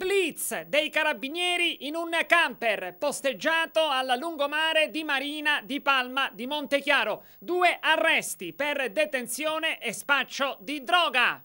Blitz dei carabinieri in un camper posteggiato alla lungomare di Marina di Palma di Montechiaro. Due arresti per detenzione e spaccio di droga.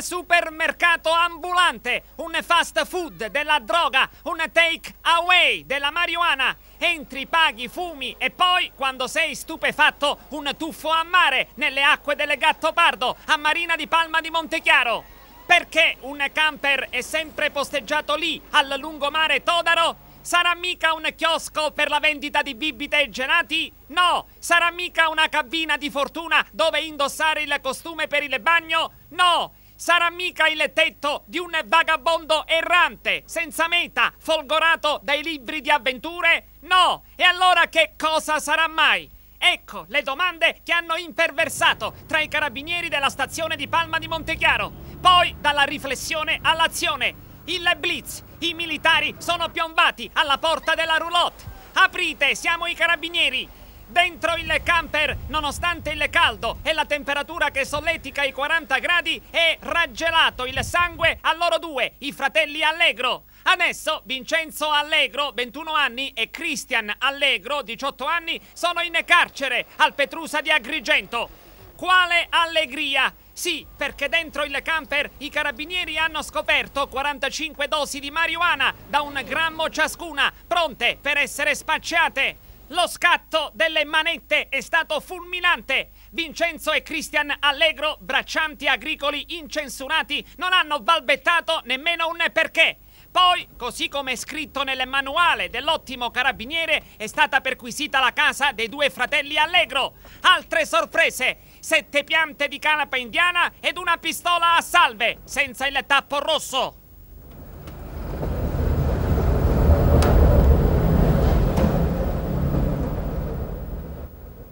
supermercato ambulante, un fast food della droga, un take away della marijuana. Entri, paghi, fumi e poi, quando sei stupefatto, un tuffo a mare nelle acque del Gattopardo, a Marina di Palma di Montechiaro. Perché un camper è sempre posteggiato lì, al lungomare Todaro? Sarà mica un chiosco per la vendita di bibite e genati? No! Sarà mica una cabina di fortuna dove indossare il costume per il bagno? No! sarà mica il tetto di un vagabondo errante, senza meta, folgorato dai libri di avventure? No! E allora che cosa sarà mai? Ecco le domande che hanno imperversato tra i carabinieri della stazione di Palma di Montechiaro. Poi dalla riflessione all'azione. Il blitz, i militari sono piombati alla porta della roulotte. Aprite, siamo i carabinieri! dentro il camper, nonostante il caldo e la temperatura che solletica i 40 gradi, è raggelato il sangue a loro due, i fratelli Allegro. Adesso Vincenzo Allegro, 21 anni, e Cristian Allegro, 18 anni, sono in carcere al Petrusa di Agrigento. Quale allegria! Sì, perché dentro il camper i carabinieri hanno scoperto 45 dosi di marijuana da un grammo ciascuna, pronte per essere spacciate. Lo scatto delle manette è stato fulminante. Vincenzo e Cristian Allegro, braccianti agricoli incensurati, non hanno balbettato nemmeno un perché. Poi, così come scritto nel manuale dell'ottimo carabiniere, è stata perquisita la casa dei due fratelli Allegro. Altre sorprese! Sette piante di canapa indiana ed una pistola a salve, senza il tappo rosso.